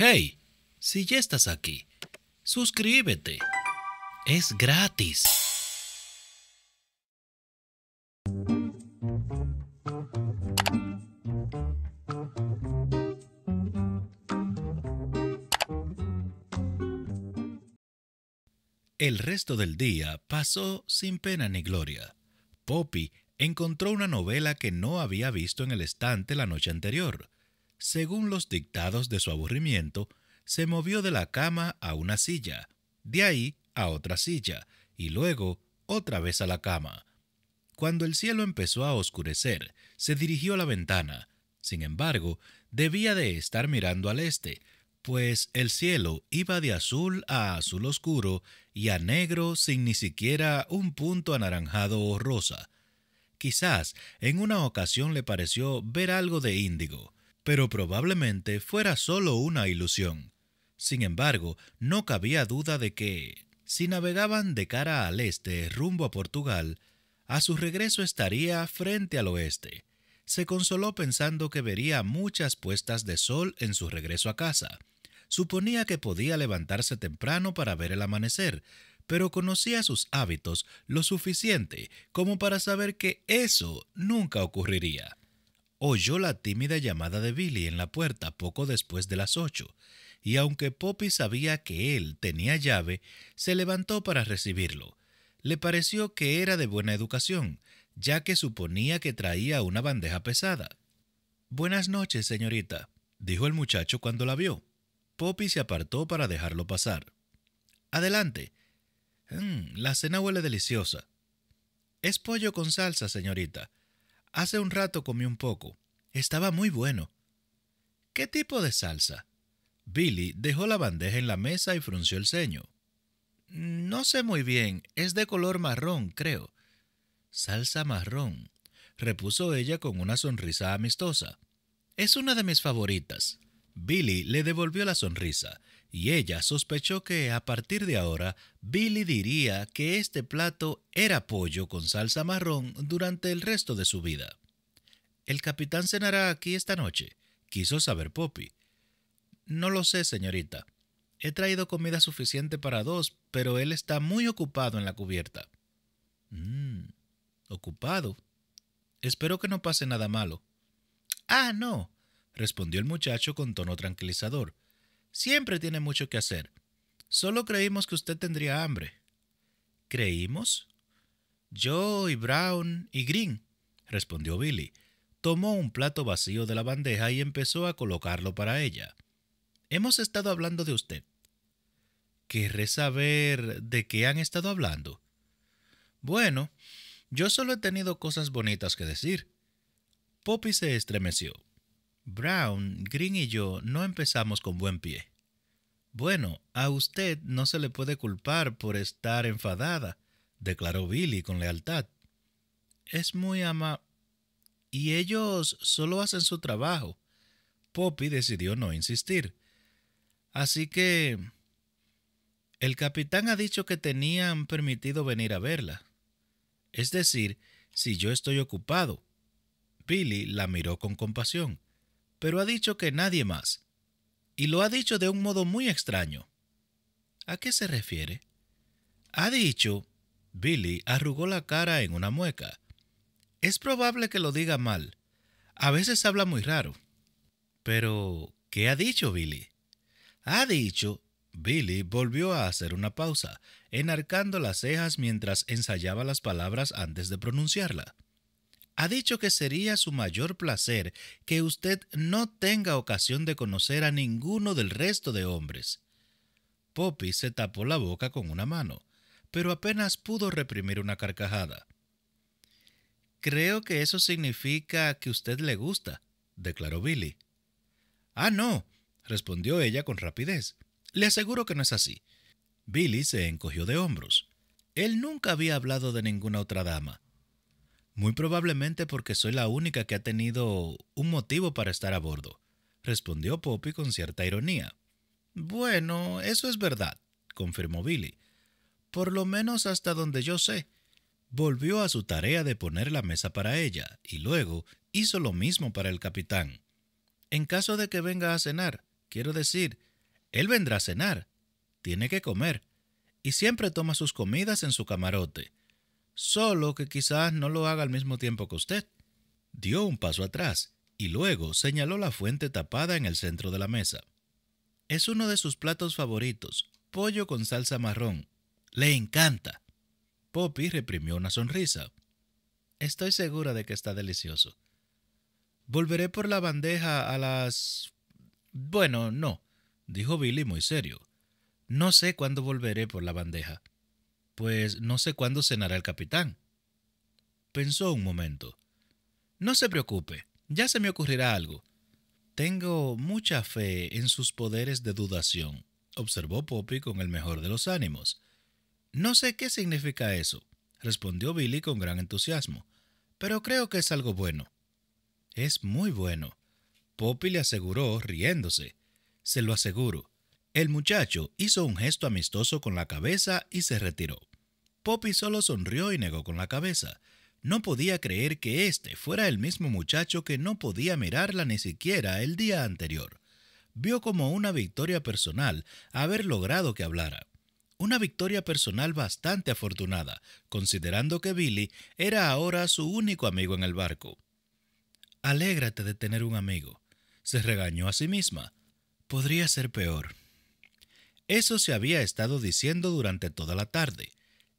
Hey, si ya estás aquí, suscríbete. Es gratis. El resto del día pasó sin pena ni gloria. Poppy encontró una novela que no había visto en el estante la noche anterior según los dictados de su aburrimiento, se movió de la cama a una silla, de ahí a otra silla, y luego otra vez a la cama. Cuando el cielo empezó a oscurecer, se dirigió a la ventana. Sin embargo, debía de estar mirando al este, pues el cielo iba de azul a azul oscuro y a negro sin ni siquiera un punto anaranjado o rosa. Quizás en una ocasión le pareció ver algo de índigo, pero probablemente fuera solo una ilusión. Sin embargo, no cabía duda de que, si navegaban de cara al este rumbo a Portugal, a su regreso estaría frente al oeste. Se consoló pensando que vería muchas puestas de sol en su regreso a casa. Suponía que podía levantarse temprano para ver el amanecer, pero conocía sus hábitos lo suficiente como para saber que eso nunca ocurriría oyó la tímida llamada de Billy en la puerta poco después de las ocho, y aunque Poppy sabía que él tenía llave, se levantó para recibirlo. Le pareció que era de buena educación, ya que suponía que traía una bandeja pesada. Buenas noches, señorita, dijo el muchacho cuando la vio. Poppy se apartó para dejarlo pasar. Adelante. Mm, la cena huele deliciosa. Es pollo con salsa, señorita, Hace un rato comí un poco. Estaba muy bueno. ¿Qué tipo de salsa? Billy dejó la bandeja en la mesa y frunció el ceño. No sé muy bien, es de color marrón, creo. Salsa marrón, repuso ella con una sonrisa amistosa. Es una de mis favoritas. Billy le devolvió la sonrisa y ella sospechó que a partir de ahora Billy diría que este plato era pollo con salsa marrón durante el resto de su vida. ¿El capitán cenará aquí esta noche? quiso saber Poppy. No lo sé, señorita. He traído comida suficiente para dos, pero él está muy ocupado en la cubierta. Mmm, ocupado. Espero que no pase nada malo. Ah, no, respondió el muchacho con tono tranquilizador. Siempre tiene mucho que hacer. Solo creímos que usted tendría hambre. ¿Creímos? Yo y Brown y Green, respondió Billy. Tomó un plato vacío de la bandeja y empezó a colocarlo para ella. Hemos estado hablando de usted. ¿Querré saber de qué han estado hablando? Bueno, yo solo he tenido cosas bonitas que decir. Poppy se estremeció. Brown, Green y yo no empezamos con buen pie. Bueno, a usted no se le puede culpar por estar enfadada, declaró Billy con lealtad. Es muy ama... Y ellos solo hacen su trabajo. Poppy decidió no insistir. Así que... El capitán ha dicho que tenían permitido venir a verla. Es decir, si yo estoy ocupado. Billy la miró con compasión pero ha dicho que nadie más. Y lo ha dicho de un modo muy extraño. ¿A qué se refiere? Ha dicho, Billy arrugó la cara en una mueca. Es probable que lo diga mal. A veces habla muy raro. Pero, ¿qué ha dicho Billy? Ha dicho, Billy volvió a hacer una pausa, enarcando las cejas mientras ensayaba las palabras antes de pronunciarla ha dicho que sería su mayor placer que usted no tenga ocasión de conocer a ninguno del resto de hombres. Poppy se tapó la boca con una mano, pero apenas pudo reprimir una carcajada. Creo que eso significa que usted le gusta, declaró Billy. Ah, no, respondió ella con rapidez. Le aseguro que no es así. Billy se encogió de hombros. Él nunca había hablado de ninguna otra dama, muy probablemente porque soy la única que ha tenido un motivo para estar a bordo, respondió Poppy con cierta ironía. Bueno, eso es verdad, confirmó Billy. Por lo menos hasta donde yo sé. Volvió a su tarea de poner la mesa para ella, y luego hizo lo mismo para el capitán. En caso de que venga a cenar, quiero decir, él vendrá a cenar, tiene que comer, y siempre toma sus comidas en su camarote solo que quizás no lo haga al mismo tiempo que usted. Dio un paso atrás y luego señaló la fuente tapada en el centro de la mesa. Es uno de sus platos favoritos, pollo con salsa marrón. Le encanta. Poppy reprimió una sonrisa. Estoy segura de que está delicioso. Volveré por la bandeja a las... Bueno, no, dijo Billy muy serio. No sé cuándo volveré por la bandeja. Pues no sé cuándo cenará el capitán. Pensó un momento. No se preocupe, ya se me ocurrirá algo. Tengo mucha fe en sus poderes de dudación, observó Poppy con el mejor de los ánimos. No sé qué significa eso, respondió Billy con gran entusiasmo, pero creo que es algo bueno. Es muy bueno. Poppy le aseguró, riéndose. Se lo aseguro. El muchacho hizo un gesto amistoso con la cabeza y se retiró. Poppy solo sonrió y negó con la cabeza. No podía creer que este fuera el mismo muchacho que no podía mirarla ni siquiera el día anterior. Vio como una victoria personal haber logrado que hablara. Una victoria personal bastante afortunada, considerando que Billy era ahora su único amigo en el barco. Alégrate de tener un amigo, se regañó a sí misma. Podría ser peor. Eso se había estado diciendo durante toda la tarde,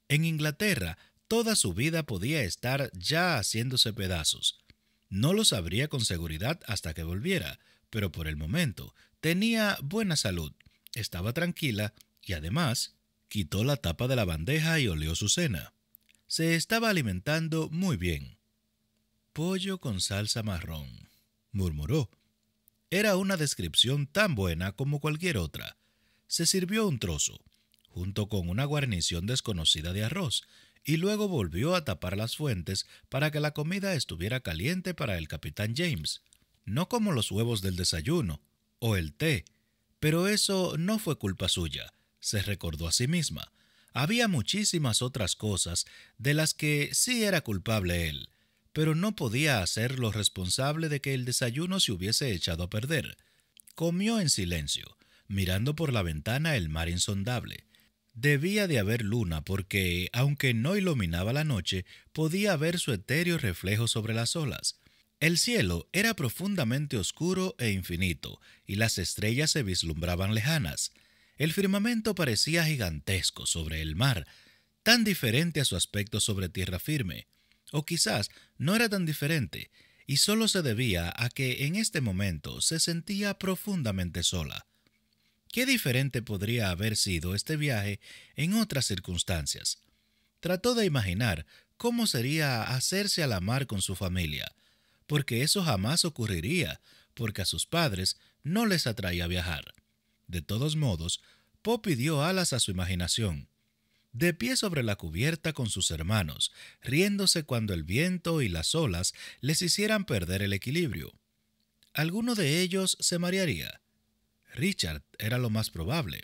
en Inglaterra, toda su vida podía estar ya haciéndose pedazos. No lo sabría con seguridad hasta que volviera, pero por el momento tenía buena salud, estaba tranquila y además quitó la tapa de la bandeja y olió su cena. Se estaba alimentando muy bien. Pollo con salsa marrón, murmuró. Era una descripción tan buena como cualquier otra. Se sirvió un trozo junto con una guarnición desconocida de arroz, y luego volvió a tapar las fuentes para que la comida estuviera caliente para el capitán James, no como los huevos del desayuno o el té, pero eso no fue culpa suya, se recordó a sí misma. Había muchísimas otras cosas de las que sí era culpable él, pero no podía hacerlo responsable de que el desayuno se hubiese echado a perder. Comió en silencio, mirando por la ventana el mar insondable. Debía de haber luna porque, aunque no iluminaba la noche, podía ver su etéreo reflejo sobre las olas. El cielo era profundamente oscuro e infinito, y las estrellas se vislumbraban lejanas. El firmamento parecía gigantesco sobre el mar, tan diferente a su aspecto sobre tierra firme. O quizás no era tan diferente, y solo se debía a que en este momento se sentía profundamente sola. Qué diferente podría haber sido este viaje en otras circunstancias. Trató de imaginar cómo sería hacerse a la mar con su familia, porque eso jamás ocurriría, porque a sus padres no les atraía viajar. De todos modos, Poppy dio alas a su imaginación. De pie sobre la cubierta con sus hermanos, riéndose cuando el viento y las olas les hicieran perder el equilibrio. Alguno de ellos se marearía, Richard era lo más probable.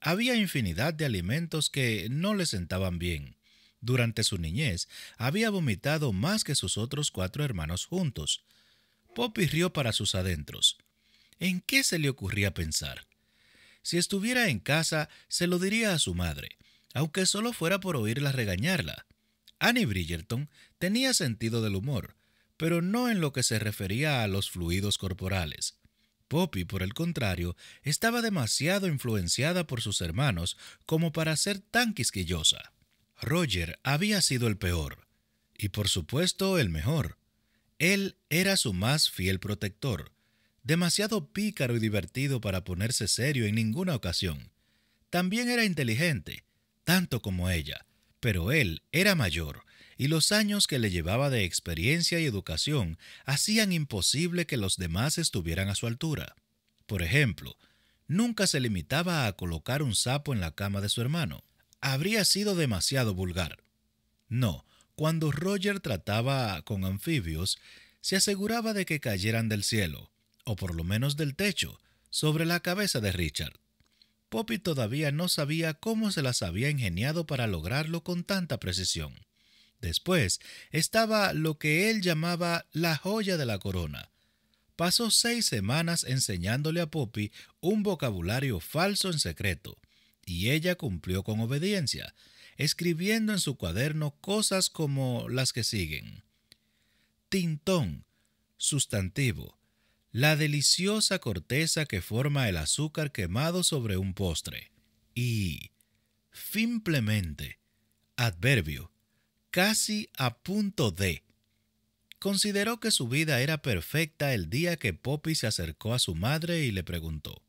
Había infinidad de alimentos que no le sentaban bien. Durante su niñez había vomitado más que sus otros cuatro hermanos juntos. Poppy rió para sus adentros. ¿En qué se le ocurría pensar? Si estuviera en casa, se lo diría a su madre, aunque solo fuera por oírla regañarla. Annie Bridgerton tenía sentido del humor, pero no en lo que se refería a los fluidos corporales. Poppy, por el contrario, estaba demasiado influenciada por sus hermanos como para ser tan quisquillosa. Roger había sido el peor, y por supuesto el mejor. Él era su más fiel protector, demasiado pícaro y divertido para ponerse serio en ninguna ocasión. También era inteligente, tanto como ella, pero él era mayor y los años que le llevaba de experiencia y educación hacían imposible que los demás estuvieran a su altura. Por ejemplo, nunca se limitaba a colocar un sapo en la cama de su hermano. Habría sido demasiado vulgar. No, cuando Roger trataba con anfibios, se aseguraba de que cayeran del cielo, o por lo menos del techo, sobre la cabeza de Richard. Poppy todavía no sabía cómo se las había ingeniado para lograrlo con tanta precisión. Después estaba lo que él llamaba la joya de la corona. Pasó seis semanas enseñándole a Poppy un vocabulario falso en secreto, y ella cumplió con obediencia, escribiendo en su cuaderno cosas como las que siguen. Tintón, sustantivo, la deliciosa corteza que forma el azúcar quemado sobre un postre. Y, simplemente, adverbio, casi a punto de. Consideró que su vida era perfecta el día que Poppy se acercó a su madre y le preguntó,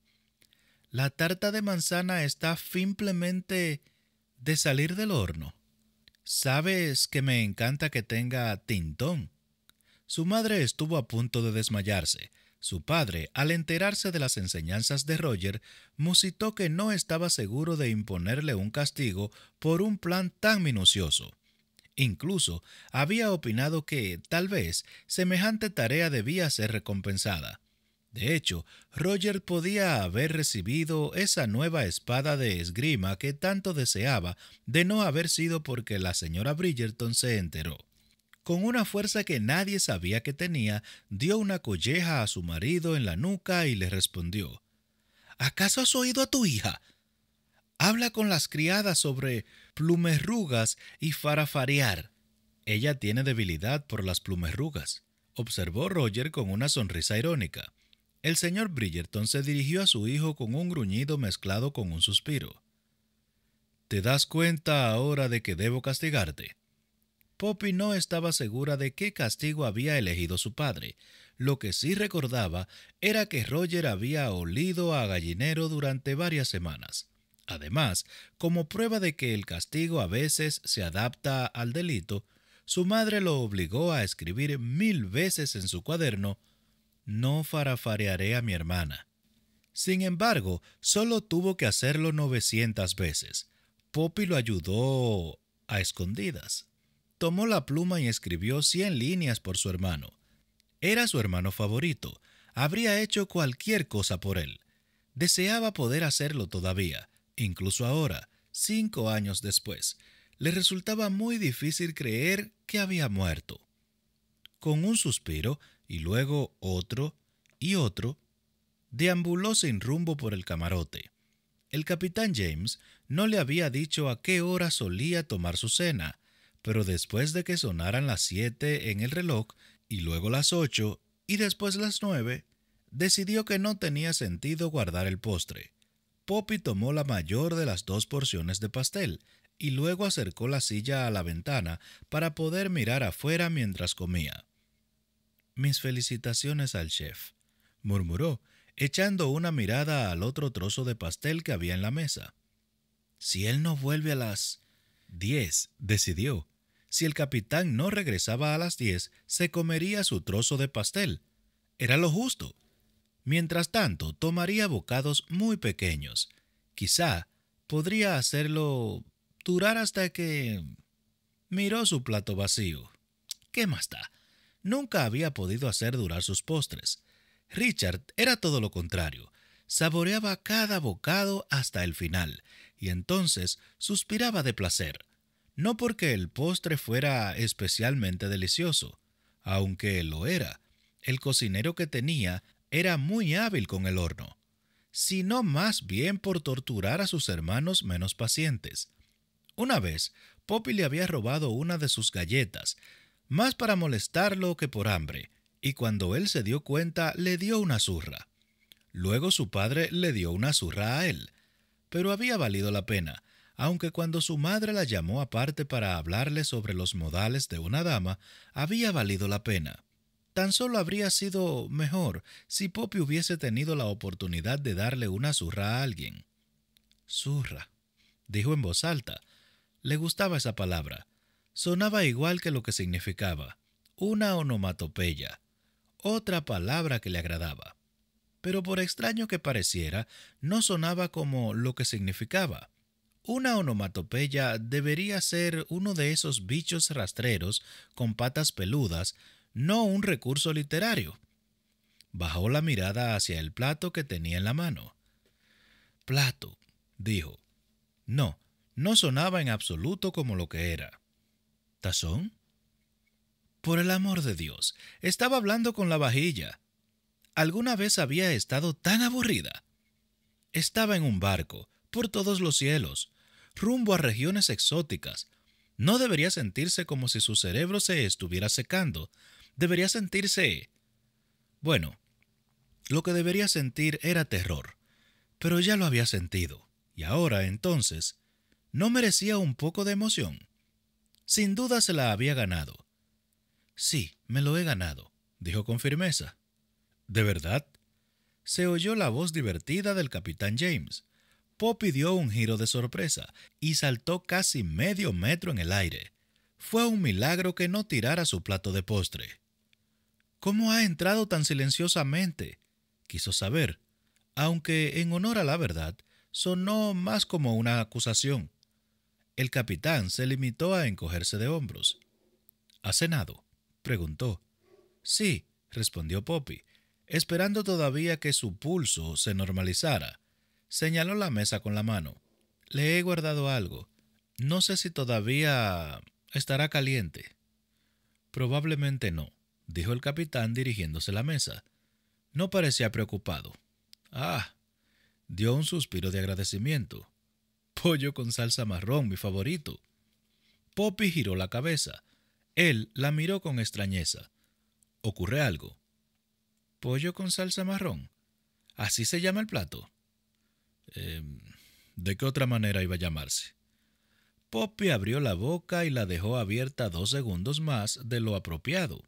¿La tarta de manzana está simplemente de salir del horno? Sabes que me encanta que tenga tintón. Su madre estuvo a punto de desmayarse. Su padre, al enterarse de las enseñanzas de Roger, musitó que no estaba seguro de imponerle un castigo por un plan tan minucioso. Incluso había opinado que, tal vez, semejante tarea debía ser recompensada. De hecho, Roger podía haber recibido esa nueva espada de esgrima que tanto deseaba de no haber sido porque la señora Bridgerton se enteró. Con una fuerza que nadie sabía que tenía, dio una colleja a su marido en la nuca y le respondió ¿Acaso has oído a tu hija? Habla con las criadas sobre plumerrugas y farafarear. Ella tiene debilidad por las plumerrugas, observó Roger con una sonrisa irónica. El señor Bridgerton se dirigió a su hijo con un gruñido mezclado con un suspiro. ¿Te das cuenta ahora de que debo castigarte? Poppy no estaba segura de qué castigo había elegido su padre. Lo que sí recordaba era que Roger había olido a gallinero durante varias semanas. Además, como prueba de que el castigo a veces se adapta al delito, su madre lo obligó a escribir mil veces en su cuaderno, No farafarearé a mi hermana. Sin embargo, solo tuvo que hacerlo 900 veces. Poppy lo ayudó a escondidas. Tomó la pluma y escribió 100 líneas por su hermano. Era su hermano favorito. Habría hecho cualquier cosa por él. Deseaba poder hacerlo todavía, incluso ahora, cinco años después, le resultaba muy difícil creer que había muerto. Con un suspiro y luego otro y otro, deambuló sin rumbo por el camarote. El capitán James no le había dicho a qué hora solía tomar su cena, pero después de que sonaran las siete en el reloj, y luego las ocho, y después las nueve, decidió que no tenía sentido guardar el postre. Poppy tomó la mayor de las dos porciones de pastel y luego acercó la silla a la ventana para poder mirar afuera mientras comía. Mis felicitaciones al chef, murmuró, echando una mirada al otro trozo de pastel que había en la mesa. Si él no vuelve a las diez, decidió. Si el capitán no regresaba a las diez, se comería su trozo de pastel. Era lo justo. Mientras tanto, tomaría bocados muy pequeños. Quizá podría hacerlo durar hasta que... Miró su plato vacío. ¿Qué más da? Nunca había podido hacer durar sus postres. Richard era todo lo contrario. Saboreaba cada bocado hasta el final, y entonces suspiraba de placer. No porque el postre fuera especialmente delicioso, aunque lo era. El cocinero que tenía era muy hábil con el horno, sino más bien por torturar a sus hermanos menos pacientes. Una vez, Poppy le había robado una de sus galletas, más para molestarlo que por hambre, y cuando él se dio cuenta le dio una zurra. Luego su padre le dio una zurra a él, pero había valido la pena, aunque cuando su madre la llamó aparte para hablarle sobre los modales de una dama, había valido la pena. Tan solo habría sido mejor si Poppy hubiese tenido la oportunidad de darle una zurra a alguien. Zurra, dijo en voz alta. Le gustaba esa palabra. Sonaba igual que lo que significaba. Una onomatopeya. Otra palabra que le agradaba. Pero por extraño que pareciera, no sonaba como lo que significaba. Una onomatopeya debería ser uno de esos bichos rastreros con patas peludas no un recurso literario. Bajó la mirada hacia el plato que tenía en la mano. Plato, dijo. No, no sonaba en absoluto como lo que era. ¿Tazón? Por el amor de Dios, estaba hablando con la vajilla. ¿Alguna vez había estado tan aburrida? Estaba en un barco, por todos los cielos, rumbo a regiones exóticas. No debería sentirse como si su cerebro se estuviera secando, debería sentirse... Bueno, lo que debería sentir era terror, pero ya lo había sentido, y ahora entonces, ¿no merecía un poco de emoción? Sin duda se la había ganado. Sí, me lo he ganado, dijo con firmeza. ¿De verdad? Se oyó la voz divertida del capitán James. Poppy dio un giro de sorpresa y saltó casi medio metro en el aire. Fue un milagro que no tirara su plato de postre. ¿Cómo ha entrado tan silenciosamente? quiso saber, aunque en honor a la verdad sonó más como una acusación. El capitán se limitó a encogerse de hombros. ¿Ha cenado? preguntó. Sí, respondió Poppy, esperando todavía que su pulso se normalizara. Señaló la mesa con la mano. Le he guardado algo. No sé si todavía estará caliente. Probablemente no dijo el capitán dirigiéndose a la mesa. No parecía preocupado. Ah, dio un suspiro de agradecimiento. Pollo con salsa marrón, mi favorito. Poppy giró la cabeza. Él la miró con extrañeza. ¿Ocurre algo? ¿Pollo con salsa marrón? ¿Así se llama el plato? Em, ¿De qué otra manera iba a llamarse? Poppy abrió la boca y la dejó abierta dos segundos más de lo apropiado.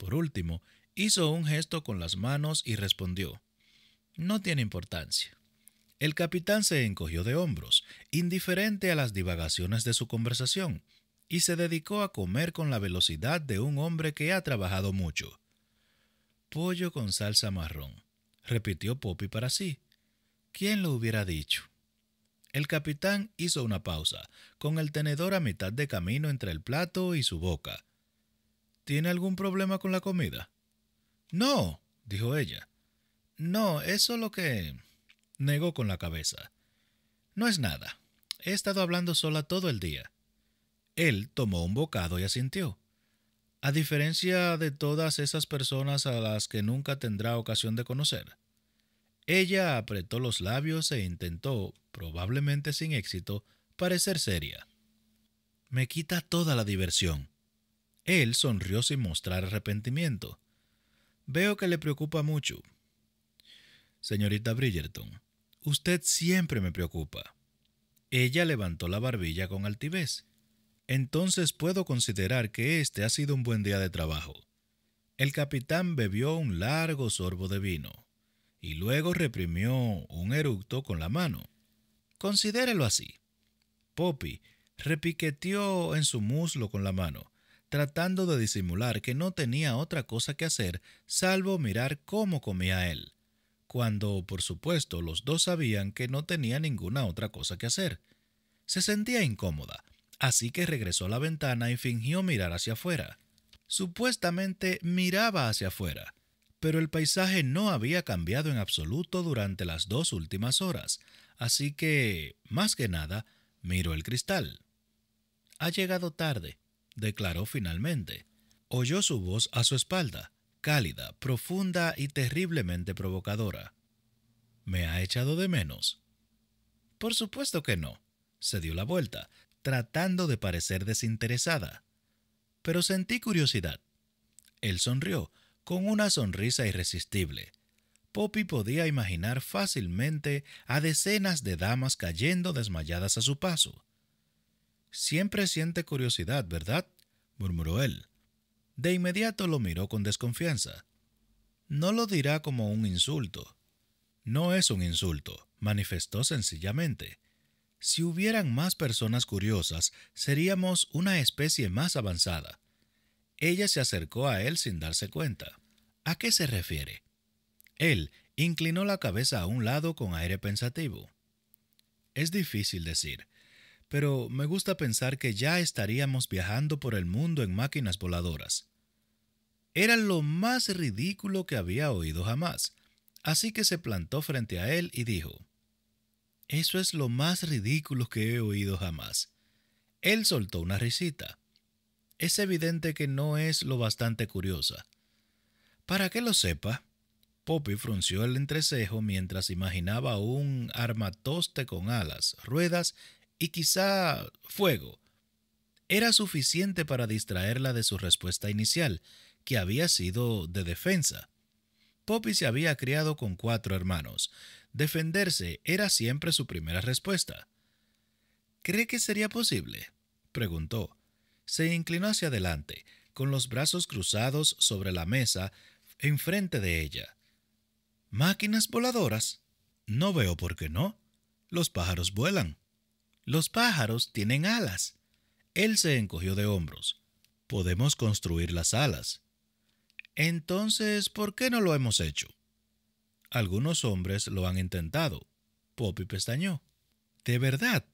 Por último, hizo un gesto con las manos y respondió, No tiene importancia. El capitán se encogió de hombros, indiferente a las divagaciones de su conversación, y se dedicó a comer con la velocidad de un hombre que ha trabajado mucho. Pollo con salsa marrón, repitió Poppy para sí. ¿Quién lo hubiera dicho? El capitán hizo una pausa, con el tenedor a mitad de camino entre el plato y su boca, ¿Tiene algún problema con la comida? No, dijo ella. No, eso es lo que... negó con la cabeza. No es nada. He estado hablando sola todo el día. Él tomó un bocado y asintió. A diferencia de todas esas personas a las que nunca tendrá ocasión de conocer. Ella apretó los labios e intentó, probablemente sin éxito, parecer seria. Me quita toda la diversión, él sonrió sin mostrar arrepentimiento. Veo que le preocupa mucho. Señorita Bridgerton, usted siempre me preocupa. Ella levantó la barbilla con altivez. Entonces puedo considerar que este ha sido un buen día de trabajo. El capitán bebió un largo sorbo de vino y luego reprimió un eructo con la mano. Considérelo así. Poppy repiqueteó en su muslo con la mano tratando de disimular que no tenía otra cosa que hacer salvo mirar cómo comía él, cuando, por supuesto, los dos sabían que no tenía ninguna otra cosa que hacer. Se sentía incómoda, así que regresó a la ventana y fingió mirar hacia afuera. Supuestamente miraba hacia afuera, pero el paisaje no había cambiado en absoluto durante las dos últimas horas, así que, más que nada, miró el cristal. Ha llegado tarde, declaró finalmente. Oyó su voz a su espalda, cálida, profunda y terriblemente provocadora. ¿Me ha echado de menos? Por supuesto que no. Se dio la vuelta, tratando de parecer desinteresada. Pero sentí curiosidad. Él sonrió, con una sonrisa irresistible. Poppy podía imaginar fácilmente a decenas de damas cayendo desmayadas a su paso. Siempre siente curiosidad, ¿verdad? murmuró él. De inmediato lo miró con desconfianza. No lo dirá como un insulto. No es un insulto, manifestó sencillamente. Si hubieran más personas curiosas, seríamos una especie más avanzada. Ella se acercó a él sin darse cuenta. ¿A qué se refiere? Él inclinó la cabeza a un lado con aire pensativo. Es difícil decir pero me gusta pensar que ya estaríamos viajando por el mundo en máquinas voladoras. Era lo más ridículo que había oído jamás, así que se plantó frente a él y dijo, Eso es lo más ridículo que he oído jamás. Él soltó una risita. Es evidente que no es lo bastante curiosa. Para que lo sepa, Poppy frunció el entrecejo mientras imaginaba un armatoste con alas, ruedas y quizá fuego, era suficiente para distraerla de su respuesta inicial, que había sido de defensa. Poppy se había criado con cuatro hermanos. Defenderse era siempre su primera respuesta. ¿Cree que sería posible? preguntó. Se inclinó hacia adelante, con los brazos cruzados sobre la mesa, enfrente de ella. ¿Máquinas voladoras? No veo por qué no. Los pájaros vuelan. Los pájaros tienen alas. Él se encogió de hombros. Podemos construir las alas. Entonces, ¿por qué no lo hemos hecho? Algunos hombres lo han intentado. Poppy pestañó. ¿De verdad?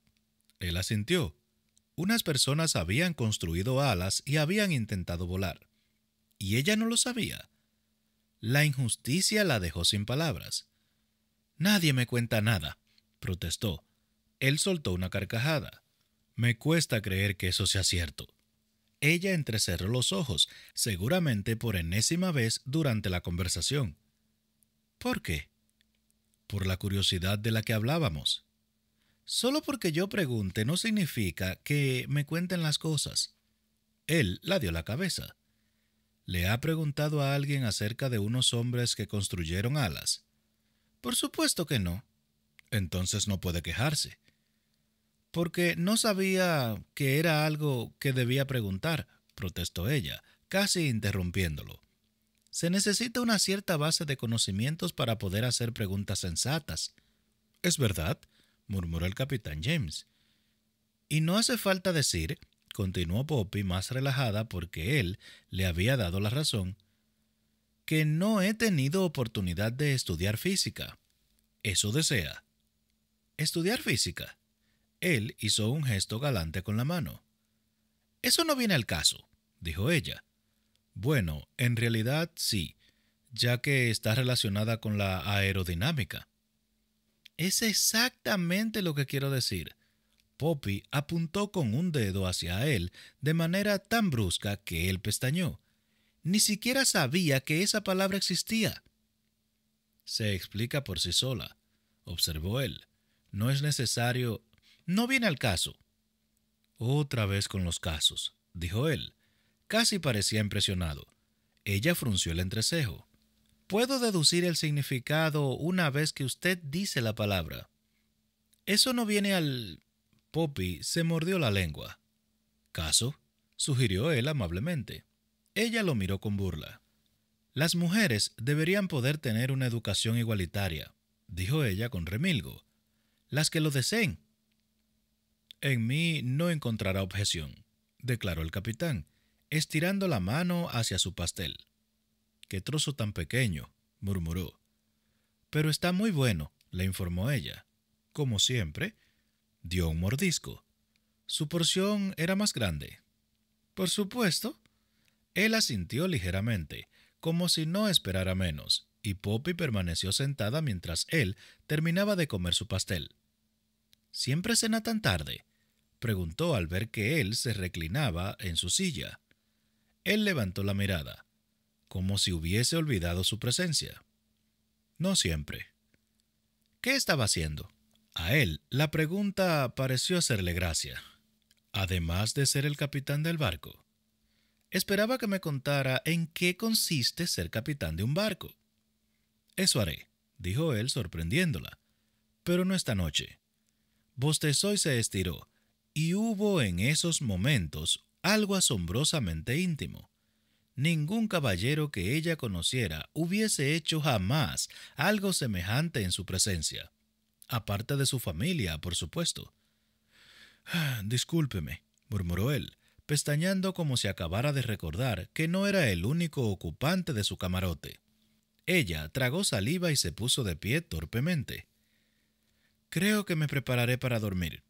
Él asintió. Unas personas habían construido alas y habían intentado volar. Y ella no lo sabía. La injusticia la dejó sin palabras. Nadie me cuenta nada, protestó. Él soltó una carcajada. Me cuesta creer que eso sea cierto. Ella entrecerró los ojos, seguramente por enésima vez durante la conversación. ¿Por qué? Por la curiosidad de la que hablábamos. Solo porque yo pregunte no significa que me cuenten las cosas. Él la dio la cabeza. ¿Le ha preguntado a alguien acerca de unos hombres que construyeron alas? Por supuesto que no. Entonces no puede quejarse porque no sabía que era algo que debía preguntar, protestó ella, casi interrumpiéndolo. Se necesita una cierta base de conocimientos para poder hacer preguntas sensatas. Es verdad, murmuró el capitán James. Y no hace falta decir, continuó Poppy más relajada porque él le había dado la razón, que no he tenido oportunidad de estudiar física. Eso desea. ¿Estudiar física? Él hizo un gesto galante con la mano. Eso no viene al caso, dijo ella. Bueno, en realidad sí, ya que está relacionada con la aerodinámica. Es exactamente lo que quiero decir. Poppy apuntó con un dedo hacia él de manera tan brusca que él pestañó. Ni siquiera sabía que esa palabra existía. Se explica por sí sola, observó él. No es necesario no viene al caso. Otra vez con los casos, dijo él. Casi parecía impresionado. Ella frunció el entrecejo. Puedo deducir el significado una vez que usted dice la palabra. Eso no viene al... Poppy se mordió la lengua. ¿Caso? sugirió él amablemente. Ella lo miró con burla. Las mujeres deberían poder tener una educación igualitaria, dijo ella con remilgo. Las que lo deseen, en mí no encontrará objeción, declaró el capitán, estirando la mano hacia su pastel. Qué trozo tan pequeño, murmuró. Pero está muy bueno, le informó ella. Como siempre, dio un mordisco. Su porción era más grande. Por supuesto. Él asintió ligeramente, como si no esperara menos, y Poppy permaneció sentada mientras él terminaba de comer su pastel. ¿Siempre cena tan tarde? preguntó al ver que él se reclinaba en su silla. Él levantó la mirada, como si hubiese olvidado su presencia. No siempre. ¿Qué estaba haciendo? A él la pregunta pareció hacerle gracia, además de ser el capitán del barco. Esperaba que me contara en qué consiste ser capitán de un barco. Eso haré, dijo él sorprendiéndola, pero no esta noche bostezó y se estiró, y hubo en esos momentos algo asombrosamente íntimo. Ningún caballero que ella conociera hubiese hecho jamás algo semejante en su presencia, aparte de su familia, por supuesto. Ah, discúlpeme, murmuró él, pestañando como si acabara de recordar que no era el único ocupante de su camarote. Ella tragó saliva y se puso de pie torpemente. Creo que me prepararé para dormir.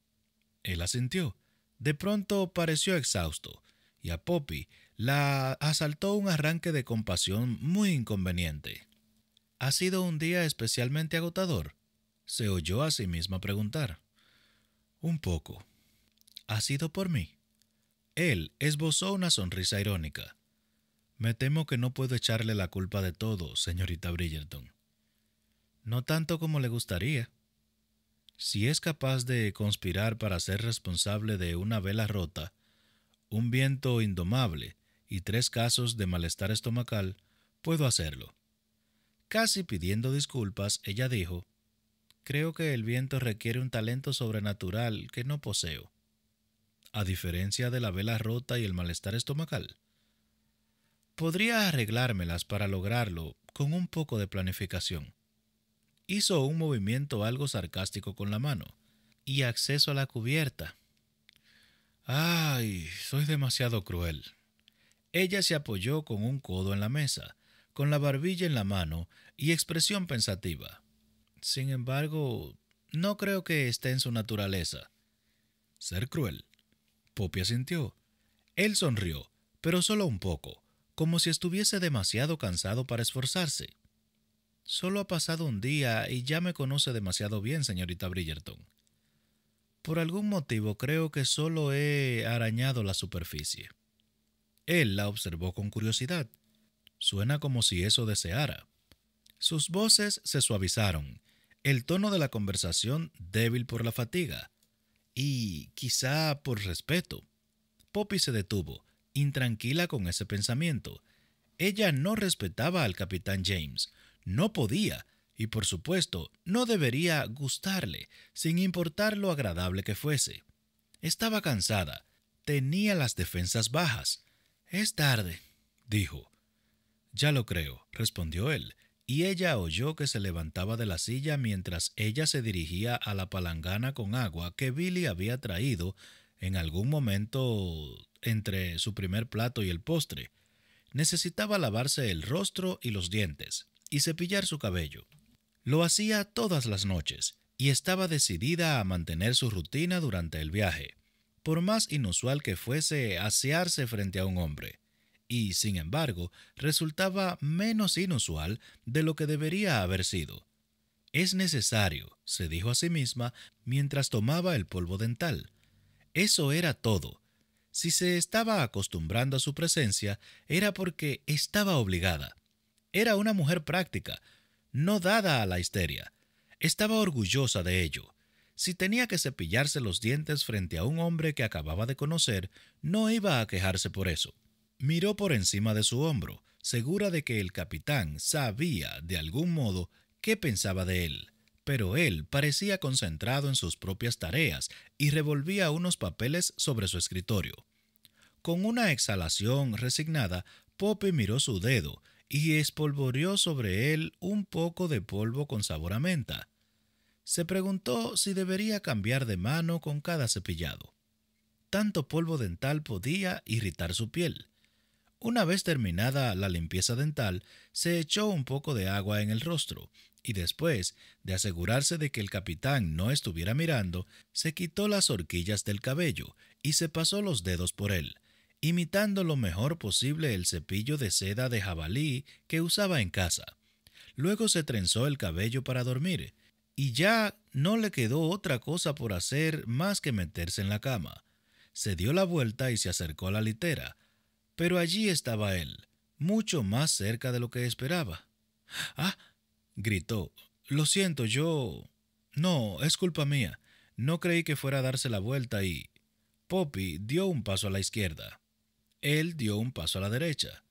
Él asintió. De pronto pareció exhausto, y a Poppy la asaltó un arranque de compasión muy inconveniente. ¿Ha sido un día especialmente agotador? se oyó a sí misma preguntar. Un poco. ¿Ha sido por mí? Él esbozó una sonrisa irónica. Me temo que no puedo echarle la culpa de todo, señorita Bridgerton. No tanto como le gustaría, si es capaz de conspirar para ser responsable de una vela rota, un viento indomable y tres casos de malestar estomacal, puedo hacerlo. Casi pidiendo disculpas, ella dijo, Creo que el viento requiere un talento sobrenatural que no poseo, a diferencia de la vela rota y el malestar estomacal. Podría arreglármelas para lograrlo con un poco de planificación. Hizo un movimiento algo sarcástico con la mano y acceso a la cubierta. Ay, soy demasiado cruel. Ella se apoyó con un codo en la mesa, con la barbilla en la mano y expresión pensativa. Sin embargo, no creo que esté en su naturaleza. Ser cruel. Popia asintió. Él sonrió, pero solo un poco, como si estuviese demasiado cansado para esforzarse. Solo ha pasado un día y ya me conoce demasiado bien, señorita Bridgerton. Por algún motivo creo que solo he arañado la superficie. Él la observó con curiosidad. Suena como si eso deseara. Sus voces se suavizaron, el tono de la conversación débil por la fatiga, y quizá por respeto. Poppy se detuvo, intranquila con ese pensamiento. Ella no respetaba al capitán James, no podía, y por supuesto no debería gustarle, sin importar lo agradable que fuese. Estaba cansada, tenía las defensas bajas. Es tarde, dijo. Ya lo creo, respondió él, y ella oyó que se levantaba de la silla mientras ella se dirigía a la palangana con agua que Billy había traído en algún momento entre su primer plato y el postre. Necesitaba lavarse el rostro y los dientes y cepillar su cabello. Lo hacía todas las noches y estaba decidida a mantener su rutina durante el viaje, por más inusual que fuese asearse frente a un hombre, y sin embargo resultaba menos inusual de lo que debería haber sido. Es necesario, se dijo a sí misma mientras tomaba el polvo dental. Eso era todo. Si se estaba acostumbrando a su presencia, era porque estaba obligada era una mujer práctica, no dada a la histeria. Estaba orgullosa de ello. Si tenía que cepillarse los dientes frente a un hombre que acababa de conocer, no iba a quejarse por eso. Miró por encima de su hombro, segura de que el capitán sabía, de algún modo, qué pensaba de él pero él parecía concentrado en sus propias tareas y revolvía unos papeles sobre su escritorio. Con una exhalación resignada, Pope miró su dedo y espolvoreó sobre él un poco de polvo con sabor a menta. Se preguntó si debería cambiar de mano con cada cepillado. Tanto polvo dental podía irritar su piel. Una vez terminada la limpieza dental, se echó un poco de agua en el rostro y después de asegurarse de que el capitán no estuviera mirando, se quitó las horquillas del cabello y se pasó los dedos por él, imitando lo mejor posible el cepillo de seda de jabalí que usaba en casa. Luego se trenzó el cabello para dormir, y ya no le quedó otra cosa por hacer más que meterse en la cama. Se dio la vuelta y se acercó a la litera, pero allí estaba él, mucho más cerca de lo que esperaba. Ah, gritó, lo siento, yo... No, es culpa mía. No creí que fuera a darse la vuelta y... Poppy dio un paso a la izquierda. Él dio un paso a la derecha.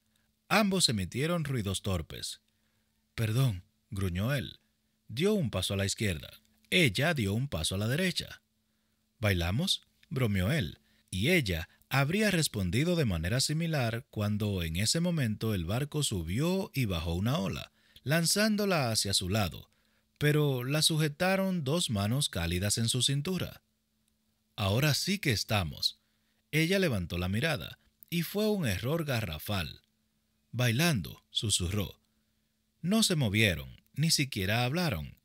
Ambos emitieron ruidos torpes. Perdón, gruñó él. Dio un paso a la izquierda. Ella dio un paso a la derecha. ¿Bailamos? bromeó él, y ella habría respondido de manera similar cuando en ese momento el barco subió y bajó una ola, lanzándola hacia su lado, pero la sujetaron dos manos cálidas en su cintura. Ahora sí que estamos. Ella levantó la mirada, y fue un error garrafal. Bailando, susurró. No se movieron, ni siquiera hablaron.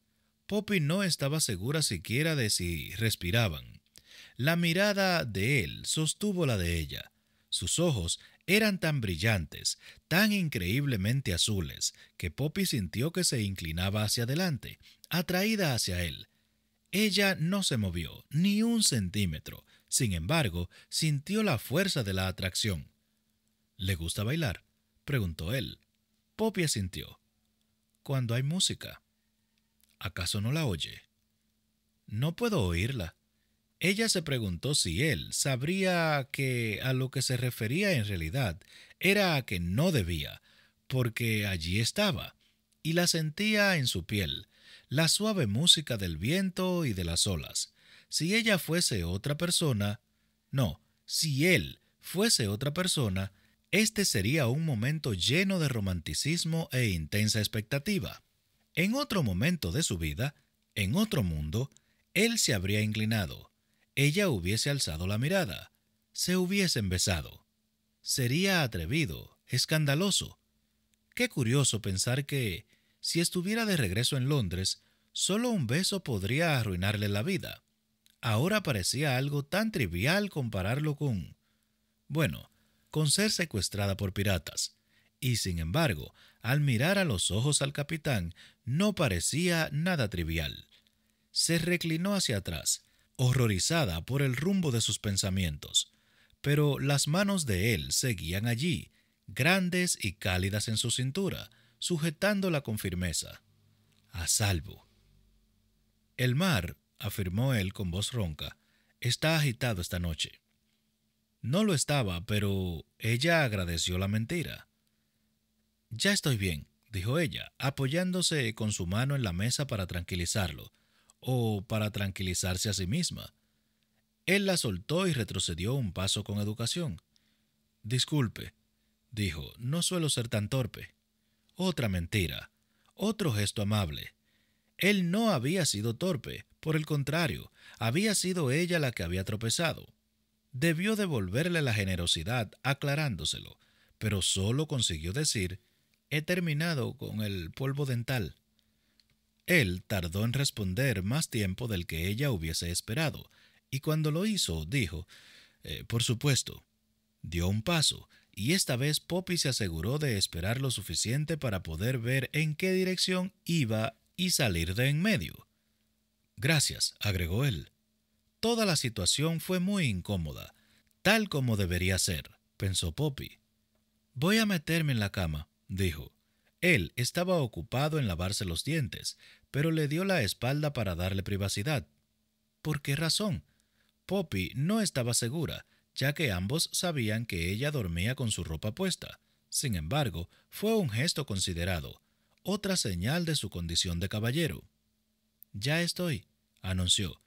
Poppy no estaba segura siquiera de si respiraban. La mirada de él sostuvo la de ella. Sus ojos eran tan brillantes, tan increíblemente azules, que Poppy sintió que se inclinaba hacia adelante, atraída hacia él. Ella no se movió ni un centímetro, sin embargo, sintió la fuerza de la atracción. ¿Le gusta bailar? preguntó él. Poppy asintió. Cuando hay música. ¿Acaso no la oye? No puedo oírla. Ella se preguntó si él sabría que a lo que se refería en realidad era a que no debía, porque allí estaba, y la sentía en su piel, la suave música del viento y de las olas, si ella fuese otra persona, no, si él fuese otra persona, este sería un momento lleno de romanticismo e intensa expectativa. En otro momento de su vida, en otro mundo, él se habría inclinado, ella hubiese alzado la mirada, se hubiesen besado. Sería atrevido, escandaloso. Qué curioso pensar que, si estuviera de regreso en Londres, solo un beso podría arruinarle la vida. Ahora parecía algo tan trivial compararlo con, bueno, con ser secuestrada por piratas. Y sin embargo, al mirar a los ojos al capitán, no parecía nada trivial. Se reclinó hacia atrás, horrorizada por el rumbo de sus pensamientos, pero las manos de él seguían allí, grandes y cálidas en su cintura, sujetándola con firmeza. A salvo. El mar afirmó él con voz ronca, está agitado esta noche. No lo estaba, pero ella agradeció la mentira. Ya estoy bien, dijo ella, apoyándose con su mano en la mesa para tranquilizarlo, o para tranquilizarse a sí misma. Él la soltó y retrocedió un paso con educación. Disculpe, dijo, no suelo ser tan torpe. Otra mentira, otro gesto amable. Él no había sido torpe, por el contrario, había sido ella la que había tropezado. Debió devolverle la generosidad aclarándoselo, pero solo consiguió decir, he terminado con el polvo dental. Él tardó en responder más tiempo del que ella hubiese esperado, y cuando lo hizo, dijo, eh, por supuesto. Dio un paso, y esta vez Poppy se aseguró de esperar lo suficiente para poder ver en qué dirección iba y salir de en medio. Gracias, agregó él. Toda la situación fue muy incómoda, tal como debería ser, pensó Poppy. Voy a meterme en la cama, dijo. Él estaba ocupado en lavarse los dientes, pero le dio la espalda para darle privacidad. ¿Por qué razón? Poppy no estaba segura, ya que ambos sabían que ella dormía con su ropa puesta. Sin embargo, fue un gesto considerado, otra señal de su condición de caballero. Ya estoy, anunció.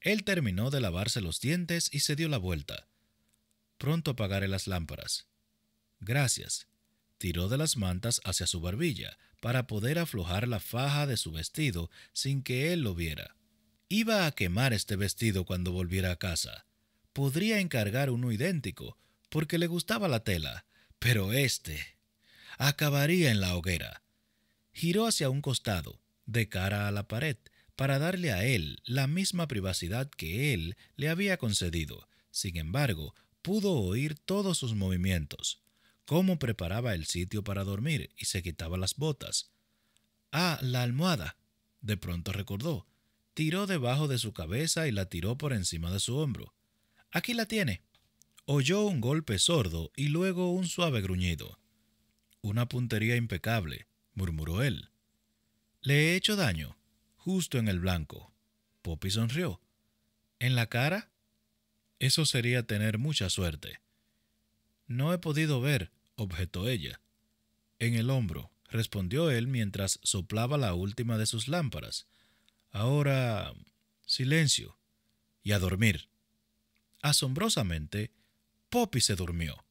Él terminó de lavarse los dientes y se dio la vuelta. Pronto apagaré las lámparas. Gracias. Tiró de las mantas hacia su barbilla para poder aflojar la faja de su vestido sin que él lo viera. Iba a quemar este vestido cuando volviera a casa. Podría encargar uno idéntico, porque le gustaba la tela, pero este acabaría en la hoguera. Giró hacia un costado, de cara a la pared, para darle a él la misma privacidad que él le había concedido. Sin embargo, pudo oír todos sus movimientos, cómo preparaba el sitio para dormir y se quitaba las botas. Ah, la almohada. De pronto recordó. Tiró debajo de su cabeza y la tiró por encima de su hombro. Aquí la tiene. Oyó un golpe sordo y luego un suave gruñido. Una puntería impecable, murmuró él. ¿Le he hecho daño? justo en el blanco. Poppy sonrió. ¿En la cara? Eso sería tener mucha suerte. No he podido ver, objetó ella. En el hombro, respondió él mientras soplaba la última de sus lámparas. Ahora. silencio. Y a dormir. Asombrosamente, Poppy se durmió.